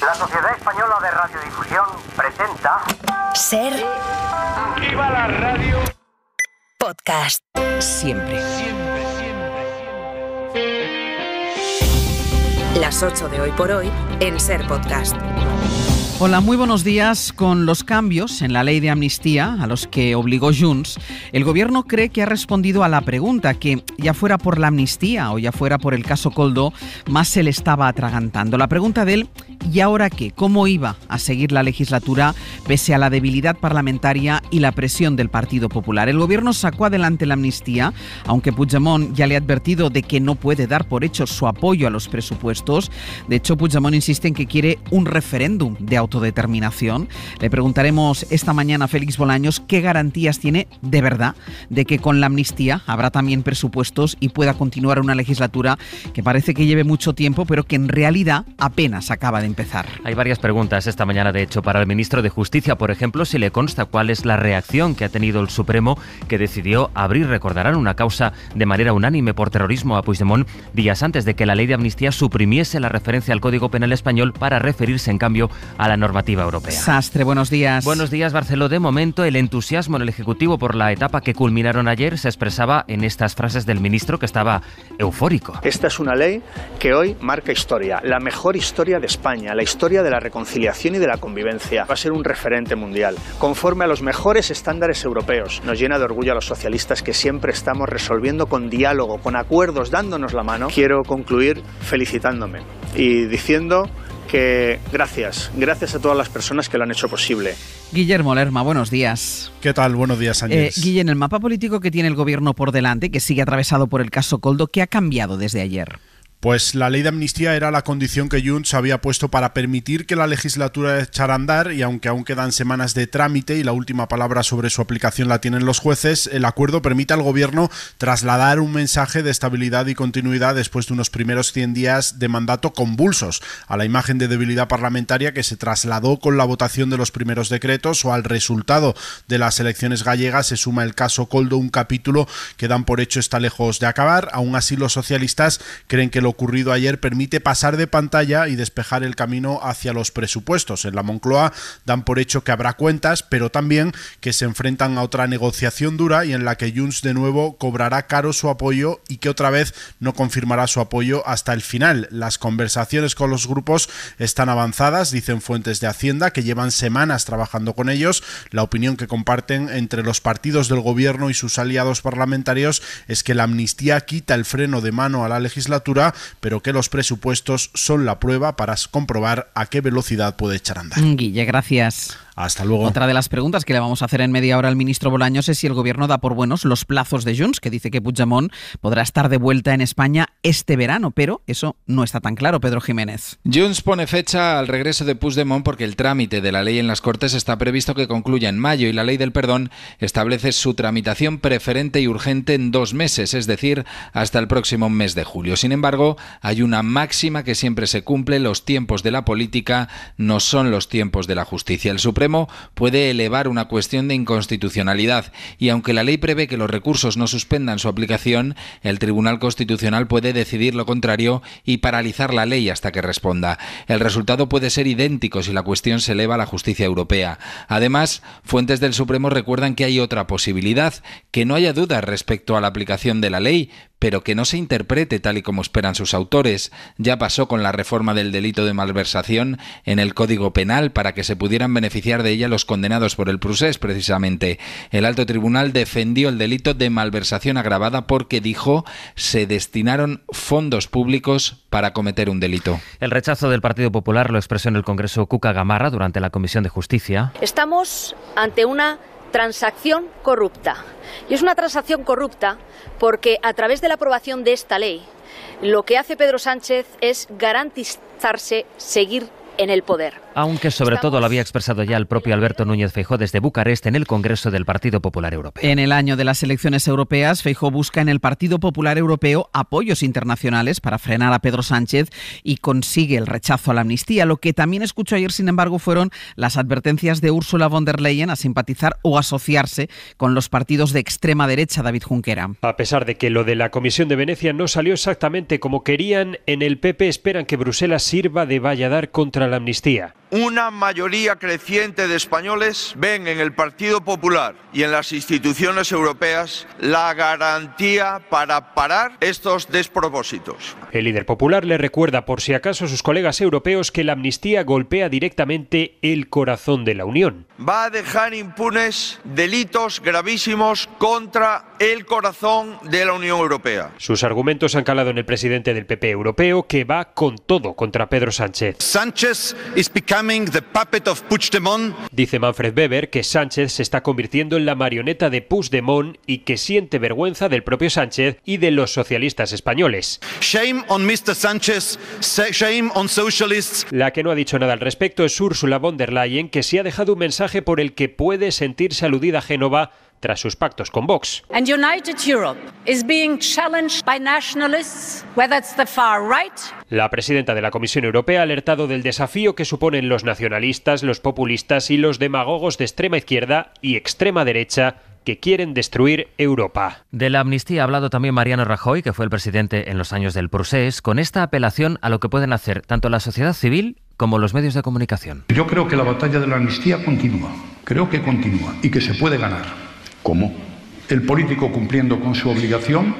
La Sociedad Española de Radiodifusión presenta. Ser. Activa la radio! Podcast. Siempre. Siempre, siempre, siempre. Las 8 de hoy por hoy en Ser Podcast. Hola, muy buenos días. Con los cambios en la ley de amnistía a los que obligó Junts, el gobierno cree que ha respondido a la pregunta que, ya fuera por la amnistía o ya fuera por el caso Coldo, más se le estaba atragantando. La pregunta de él, ¿y ahora qué? ¿Cómo iba a seguir la legislatura pese a la debilidad parlamentaria y la presión del Partido Popular? El gobierno sacó adelante la amnistía, aunque Puigdemont ya le ha advertido de que no puede dar por hecho su apoyo a los presupuestos. De hecho, Puigdemont insiste en que quiere un referéndum de autoridad autodeterminación. Le preguntaremos esta mañana a Félix Bolaños qué garantías tiene de verdad de que con la amnistía habrá también presupuestos y pueda continuar una legislatura que parece que lleve mucho tiempo, pero que en realidad apenas acaba de empezar. Hay varias preguntas esta mañana, de hecho, para el ministro de Justicia, por ejemplo, si le consta cuál es la reacción que ha tenido el Supremo que decidió abrir, recordarán, una causa de manera unánime por terrorismo a Puigdemont días antes de que la ley de amnistía suprimiese la referencia al Código Penal Español para referirse, en cambio, a la normativa europea. Sastre, buenos días. Buenos días, Barceló. De momento, el entusiasmo en el Ejecutivo por la etapa que culminaron ayer se expresaba en estas frases del ministro que estaba eufórico. Esta es una ley que hoy marca historia, la mejor historia de España, la historia de la reconciliación y de la convivencia. Va a ser un referente mundial, conforme a los mejores estándares europeos. Nos llena de orgullo a los socialistas que siempre estamos resolviendo con diálogo, con acuerdos, dándonos la mano. Quiero concluir felicitándome y diciendo que gracias, gracias a todas las personas que lo han hecho posible. Guillermo Lerma, buenos días. ¿Qué tal? Buenos días, eh, Ángel. Guillermo, el mapa político que tiene el gobierno por delante, que sigue atravesado por el caso Coldo, ¿qué ha cambiado desde ayer? Pues la ley de amnistía era la condición que Junts había puesto para permitir que la legislatura echara andar y aunque aún quedan semanas de trámite y la última palabra sobre su aplicación la tienen los jueces, el acuerdo permite al gobierno trasladar un mensaje de estabilidad y continuidad después de unos primeros 100 días de mandato convulsos, a la imagen de debilidad parlamentaria que se trasladó con la votación de los primeros decretos o al resultado de las elecciones gallegas se suma el caso Coldo, un capítulo que dan por hecho está lejos de acabar, aún así los socialistas creen que ocurrido ayer permite pasar de pantalla y despejar el camino hacia los presupuestos. En la Moncloa dan por hecho que habrá cuentas, pero también que se enfrentan a otra negociación dura y en la que Junts de nuevo cobrará caro su apoyo y que otra vez no confirmará su apoyo hasta el final. Las conversaciones con los grupos están avanzadas, dicen fuentes de Hacienda, que llevan semanas trabajando con ellos. La opinión que comparten entre los partidos del gobierno y sus aliados parlamentarios es que la amnistía quita el freno de mano a la legislatura pero que los presupuestos son la prueba para comprobar a qué velocidad puede echar a andar. Mm, Guille, gracias. Hasta luego. Otra de las preguntas que le vamos a hacer en media hora al ministro Bolaños es si el gobierno da por buenos los plazos de Junts, que dice que Puigdemont podrá estar de vuelta en España este verano, pero eso no está tan claro, Pedro Jiménez. Junts pone fecha al regreso de Puigdemont porque el trámite de la ley en las Cortes está previsto que concluya en mayo y la ley del perdón establece su tramitación preferente y urgente en dos meses, es decir, hasta el próximo mes de julio. Sin embargo, hay una máxima que siempre se cumple, los tiempos de la política no son los tiempos de la justicia. El Supremo puede elevar una cuestión de inconstitucionalidad y aunque la ley prevé que los recursos no suspendan su aplicación, el Tribunal Constitucional puede decidir lo contrario y paralizar la ley hasta que responda. El resultado puede ser idéntico si la cuestión se eleva a la justicia europea. Además, fuentes del Supremo recuerdan que hay otra posibilidad, que no haya dudas respecto a la aplicación de la ley, pero que no se interprete tal y como esperan sus autores. Ya pasó con la reforma del delito de malversación en el Código Penal para que se pudieran beneficiar de ella los condenados por el Prusés, precisamente. El alto tribunal defendió el delito de malversación agravada porque dijo se destinaron fondos públicos para cometer un delito. El rechazo del Partido Popular lo expresó en el Congreso Cuca Gamarra durante la Comisión de Justicia. Estamos ante una transacción corrupta. Y es una transacción corrupta porque a través de la aprobación de esta ley, lo que hace Pedro Sánchez es garantizarse seguir en el poder aunque sobre todo lo había expresado ya el propio Alberto Núñez Feijó desde Bucarest en el Congreso del Partido Popular Europeo. En el año de las elecciones europeas, Feijó busca en el Partido Popular Europeo apoyos internacionales para frenar a Pedro Sánchez y consigue el rechazo a la amnistía. Lo que también escuchó ayer, sin embargo, fueron las advertencias de Ursula von der Leyen a simpatizar o asociarse con los partidos de extrema derecha, David Junquera. A pesar de que lo de la Comisión de Venecia no salió exactamente como querían, en el PP esperan que Bruselas sirva de valladar contra la amnistía. Una mayoría creciente de españoles ven en el Partido Popular y en las instituciones europeas la garantía para parar estos despropósitos. El líder popular le recuerda por si acaso a sus colegas europeos que la amnistía golpea directamente el corazón de la Unión. Va a dejar impunes delitos gravísimos contra el corazón de la Unión Europea. Sus argumentos han calado en el presidente del PP europeo que va con todo contra Pedro Sánchez. Sánchez es picado. Dice Manfred Weber que Sánchez se está convirtiendo en la marioneta de Puigdemont y que siente vergüenza del propio Sánchez y de los socialistas españoles. Shame on Mr. Sánchez, shame La que no ha dicho nada al respecto es Ursula von der Leyen, que se sí ha dejado un mensaje por el que puede sentirse aludida Génova tras sus pactos con Vox. La presidenta de la Comisión Europea ha alertado del desafío que suponen los nacionalistas, los populistas y los demagogos de extrema izquierda y extrema derecha que quieren destruir Europa. De la amnistía ha hablado también Mariano Rajoy, que fue el presidente en los años del Prusés, con esta apelación a lo que pueden hacer tanto la sociedad civil como los medios de comunicación. Yo creo que la batalla de la amnistía continúa, creo que continúa y que se puede ganar como El político cumpliendo con su obligación,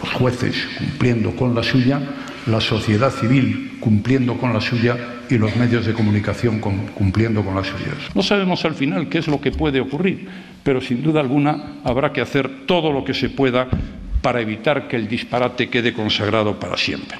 los jueces cumpliendo con la suya, la sociedad civil cumpliendo con la suya y los medios de comunicación cumpliendo con las suyas. No sabemos al final qué es lo que puede ocurrir, pero sin duda alguna habrá que hacer todo lo que se pueda para evitar que el disparate quede consagrado para siempre.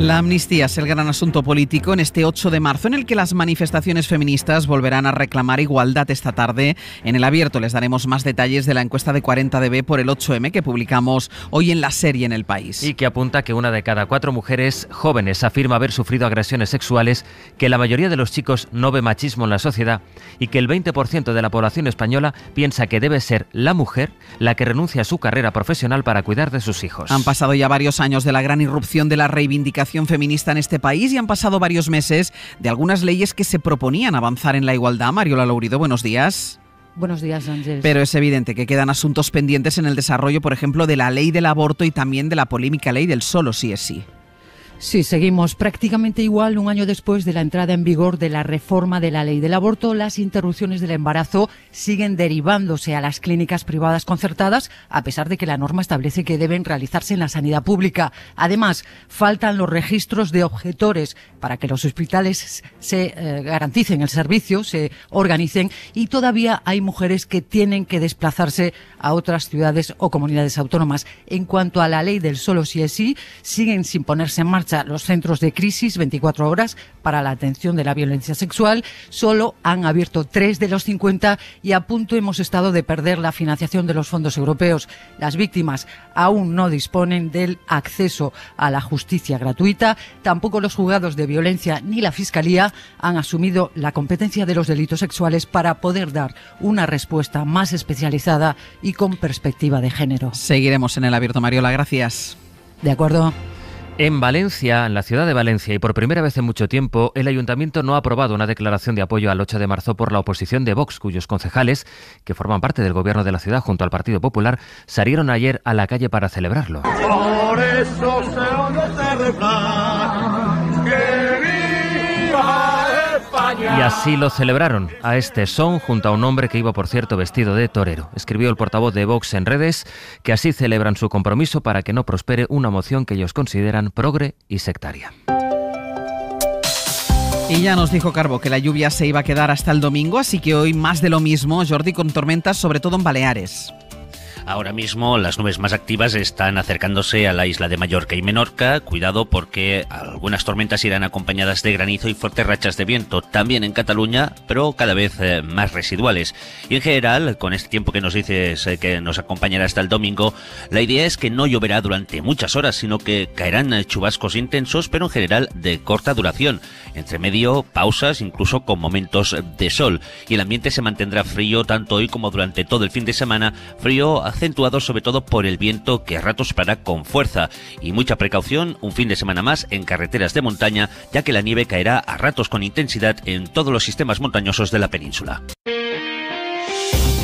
La amnistía es el gran asunto político en este 8 de marzo en el que las manifestaciones feministas volverán a reclamar igualdad esta tarde. En el abierto les daremos más detalles de la encuesta de 40DB por el 8M que publicamos hoy en la serie en el país. Y que apunta que una de cada cuatro mujeres jóvenes afirma haber sufrido agresiones sexuales, que la mayoría de los chicos no ve machismo en la sociedad y que el 20% de la población española piensa que debe ser la mujer la que renuncia a su carrera profesional para cuidar de sus hijos. Han pasado ya varios años de la gran irrupción de la reivindicación feminista en este país y han pasado varios meses de algunas leyes que se proponían avanzar en la igualdad. Mariola Laurido, buenos días. Buenos días, Ángel. Pero es evidente que quedan asuntos pendientes en el desarrollo, por ejemplo, de la ley del aborto y también de la polémica ley del solo sí es sí. Sí, seguimos prácticamente igual un año después de la entrada en vigor de la reforma de la ley del aborto. Las interrupciones del embarazo siguen derivándose a las clínicas privadas concertadas, a pesar de que la norma establece que deben realizarse en la sanidad pública. Además, faltan los registros de objetores para que los hospitales se eh, garanticen el servicio, se organicen y todavía hay mujeres que tienen que desplazarse a otras ciudades o comunidades autónomas. En cuanto a la ley del solo sí es sí, siguen sin ponerse en marcha los centros de crisis 24 horas para la atención de la violencia sexual. Solo han abierto 3 de los 50 y a punto hemos estado de perder la financiación de los fondos europeos. Las víctimas aún no disponen del acceso a la justicia gratuita. Tampoco los juzgados de violencia ni la Fiscalía han asumido la competencia de los delitos sexuales para poder dar una respuesta más especializada y con perspectiva de género. Seguiremos en el abierto, Mariola. Gracias. De acuerdo. En Valencia, en la ciudad de Valencia, y por primera vez en mucho tiempo, el ayuntamiento no ha aprobado una declaración de apoyo al 8 de marzo por la oposición de Vox, cuyos concejales, que forman parte del gobierno de la ciudad junto al Partido Popular, salieron ayer a la calle para celebrarlo. Por eso se Y así lo celebraron a este son junto a un hombre que iba, por cierto, vestido de torero. Escribió el portavoz de Vox en redes que así celebran su compromiso para que no prospere una moción que ellos consideran progre y sectaria. Y ya nos dijo Carbo que la lluvia se iba a quedar hasta el domingo, así que hoy más de lo mismo, Jordi, con tormentas, sobre todo en Baleares. Ahora mismo las nubes más activas están acercándose a la isla de Mallorca y Menorca. Cuidado porque algunas tormentas irán acompañadas de granizo y fuertes rachas de viento, también en Cataluña, pero cada vez eh, más residuales. Y en general, con este tiempo que nos dices eh, que nos acompañará hasta el domingo, la idea es que no lloverá durante muchas horas, sino que caerán eh, chubascos intensos, pero en general de corta duración. Entre medio, pausas, incluso con momentos de sol. Y el ambiente se mantendrá frío tanto hoy como durante todo el fin de semana, frío a acentuado sobre todo por el viento que a ratos para con fuerza. Y mucha precaución, un fin de semana más en carreteras de montaña, ya que la nieve caerá a ratos con intensidad en todos los sistemas montañosos de la península.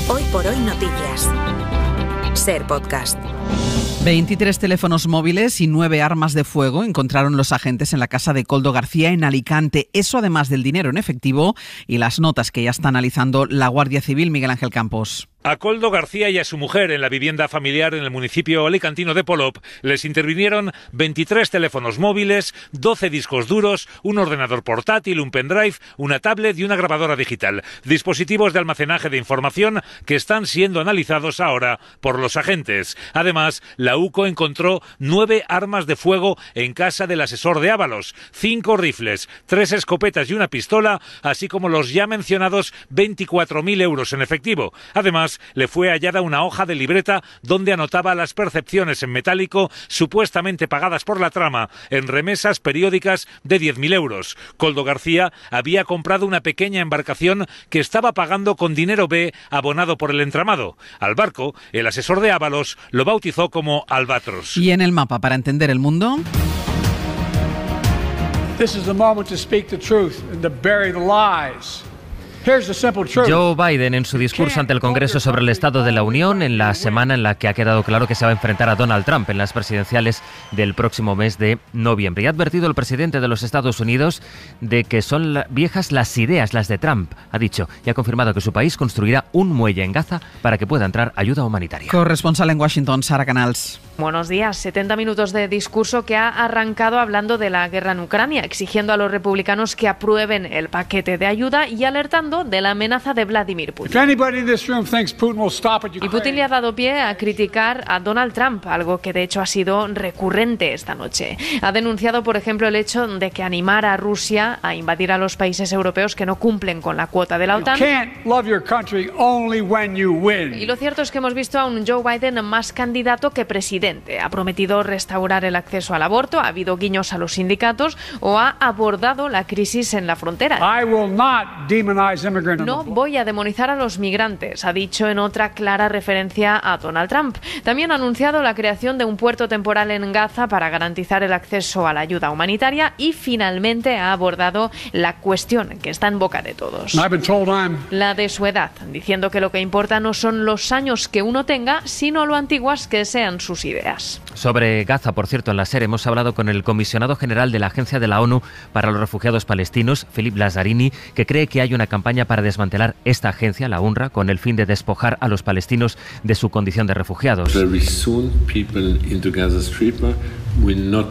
Hoy por hoy noticias. Ser podcast. 23 teléfonos móviles y 9 armas de fuego encontraron los agentes en la casa de Coldo García en Alicante. Eso además del dinero en efectivo y las notas que ya está analizando la Guardia Civil Miguel Ángel Campos. A Coldo García y a su mujer en la vivienda familiar en el municipio alicantino de Polop les intervinieron 23 teléfonos móviles, 12 discos duros, un ordenador portátil, un pendrive, una tablet y una grabadora digital. Dispositivos de almacenaje de información que están siendo analizados ahora por los agentes. Además, la UCO encontró nueve armas de fuego en casa del asesor de Ábalos, cinco rifles, tres escopetas y una pistola, así como los ya mencionados 24.000 euros en efectivo. Además, le fue hallada una hoja de libreta donde anotaba las percepciones en metálico supuestamente pagadas por la trama en remesas periódicas de 10.000 euros. Coldo García había comprado una pequeña embarcación que estaba pagando con dinero B abonado por el entramado. Al barco, el asesor de Ábalos lo bautizó como Albatros. Y en el mapa para entender el mundo. This is moment to speak the truth and to bury the lies. Joe Biden en su discurso ante el Congreso sobre el Estado de la Unión en la semana en la que ha quedado claro que se va a enfrentar a Donald Trump en las presidenciales del próximo mes de noviembre. Y ha advertido el presidente de los Estados Unidos de que son viejas las ideas, las de Trump, ha dicho, y ha confirmado que su país construirá un muelle en Gaza para que pueda entrar ayuda humanitaria. Corresponsal en Washington, Sara Canals. Buenos días. 70 minutos de discurso que ha arrancado hablando de la guerra en Ucrania, exigiendo a los republicanos que aprueben el paquete de ayuda y alertando de la amenaza de Vladimir Putin. Y Putin le ha dado pie a criticar a Donald Trump, algo que de hecho ha sido recurrente esta noche. Ha denunciado, por ejemplo, el hecho de que animar a Rusia a invadir a los países europeos que no cumplen con la cuota de la OTAN. Y lo cierto es que hemos visto a un Joe Biden más candidato que presidente. Ha prometido restaurar el acceso al aborto, ha habido guiños a los sindicatos o ha abordado la crisis en la frontera. No voy a demonizar a los migrantes, ha dicho en otra clara referencia a Donald Trump. También ha anunciado la creación de un puerto temporal en Gaza para garantizar el acceso a la ayuda humanitaria y finalmente ha abordado la cuestión que está en boca de todos. La de su edad, diciendo que lo que importa no son los años que uno tenga, sino lo antiguas que sean sus ideas. Sobre Gaza, por cierto, en la SER hemos hablado con el comisionado general de la Agencia de la ONU para los Refugiados Palestinos, Philip Lazzarini, que cree que hay una campaña para desmantelar esta agencia, la UNRWA, con el fin de despojar a los palestinos de su condición de refugiados.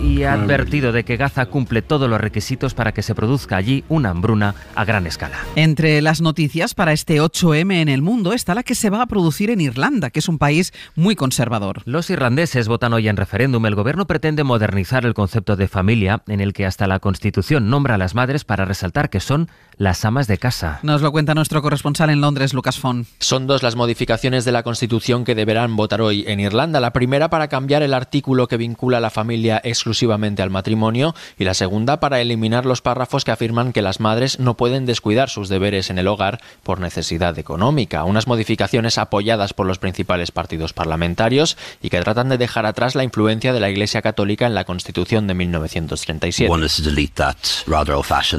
Y ha advertido de que Gaza cumple todos los requisitos para que se produzca allí una hambruna a gran escala. Entre las noticias para este 8M en el mundo está la que se va a producir en Irlanda, que es un país muy conservador. Los irlandeses votan hoy en referéndum, el Gobierno pretende modernizar el concepto de familia, en el que hasta la Constitución nombra a las madres para resaltar que son las amas de casa. Nos lo cuenta nuestro corresponsal en Londres, Lucas Fon. Son dos las modificaciones de la Constitución que deberán votar hoy en Irlanda. La primera para cambiar el artículo que vincula a la familia exclusivamente al matrimonio y la segunda para eliminar los párrafos que afirman que las madres no pueden descuidar sus deberes en el hogar por necesidad económica. Unas modificaciones apoyadas por los principales partidos parlamentarios y que tratan de dejar atrás la influencia de la Iglesia Católica en la Constitución de 1937.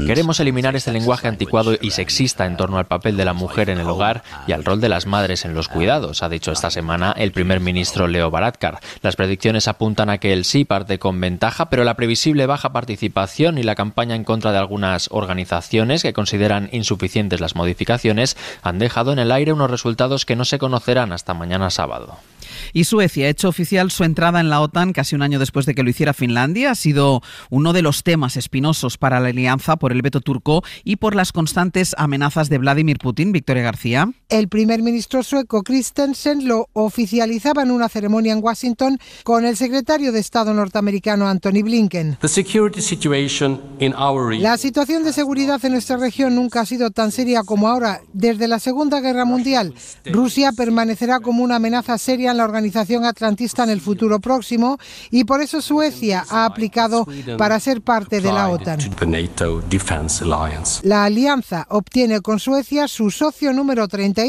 Queremos eliminar este lenguaje anticuado y sexista en torno al papel de la mujer en el hogar y al rol de las madres en los cuidados, ha dicho esta semana el primer ministro Leo Varadkar. Las predicciones apuntan a que el sí parte con ventaja, pero la previsible baja participación y la campaña en contra de algunas organizaciones que consideran insuficientes las modificaciones han dejado en el aire unos resultados que no se conocerán hasta mañana sábado. Y Suecia ha hecho oficial su entrada en la OTAN casi un año después de que lo hiciera Finlandia. Ha sido uno de los temas espinosos para la alianza por el veto turco y por las constantes amenazas de Vladimir Putin, Victoria García. El primer ministro sueco Christensen lo oficializaba en una ceremonia en Washington con el secretario de Estado norteamericano Anthony Blinken. La situación de seguridad en nuestra región nunca ha sido tan seria como ahora. Desde la Segunda Guerra Mundial, Rusia permanecerá como una amenaza seria en la organización atlantista en el futuro próximo y por eso Suecia ha aplicado para ser parte de la OTAN. La alianza obtiene con Suecia su socio número 30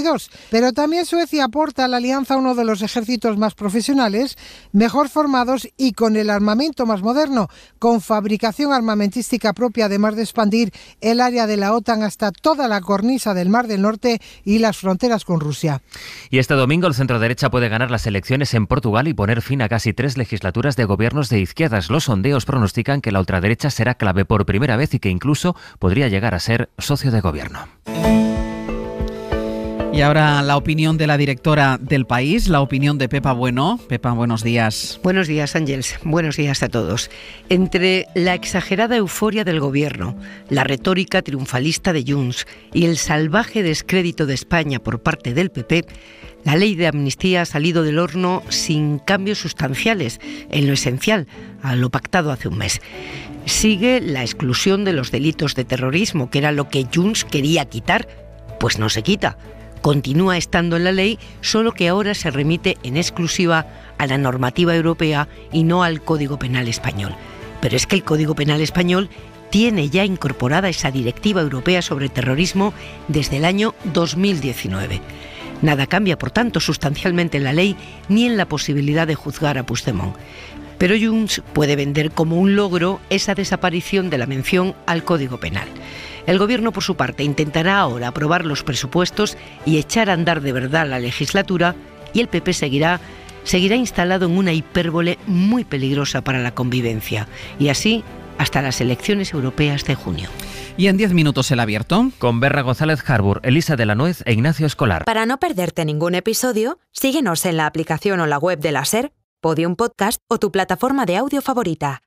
pero también Suecia aporta a la alianza uno de los ejércitos más profesionales, mejor formados y con el armamento más moderno, con fabricación armamentística propia, además de expandir el área de la OTAN hasta toda la cornisa del Mar del Norte y las fronteras con Rusia. Y este domingo el centro derecha puede ganar las elecciones en Portugal y poner fin a casi tres legislaturas de gobiernos de izquierdas. Los sondeos pronostican que la ultraderecha será clave por primera vez y que incluso podría llegar a ser socio de gobierno. Y ahora la opinión de la directora del país, la opinión de Pepa Bueno. Pepa, buenos días. Buenos días, Ángels. Buenos días a todos. Entre la exagerada euforia del gobierno, la retórica triunfalista de Junts y el salvaje descrédito de España por parte del PP, la ley de amnistía ha salido del horno sin cambios sustanciales en lo esencial a lo pactado hace un mes. Sigue la exclusión de los delitos de terrorismo, que era lo que Junts quería quitar, pues no se quita continúa estando en la ley, solo que ahora se remite en exclusiva a la normativa europea y no al Código Penal español. Pero es que el Código Penal español tiene ya incorporada esa Directiva Europea sobre Terrorismo desde el año 2019. Nada cambia, por tanto, sustancialmente en la ley ni en la posibilidad de juzgar a Puigdemont. Pero Junts puede vender como un logro esa desaparición de la mención al Código Penal. El Gobierno, por su parte, intentará ahora aprobar los presupuestos y echar a andar de verdad la legislatura y el PP seguirá, seguirá instalado en una hipérbole muy peligrosa para la convivencia. Y así hasta las elecciones europeas de junio. Y en 10 minutos el abierto. Con Berra González Harbour, Elisa de la Nuez e Ignacio Escolar. Para no perderte ningún episodio, síguenos en la aplicación o la web de la SER Podium Podcast o tu plataforma de audio favorita.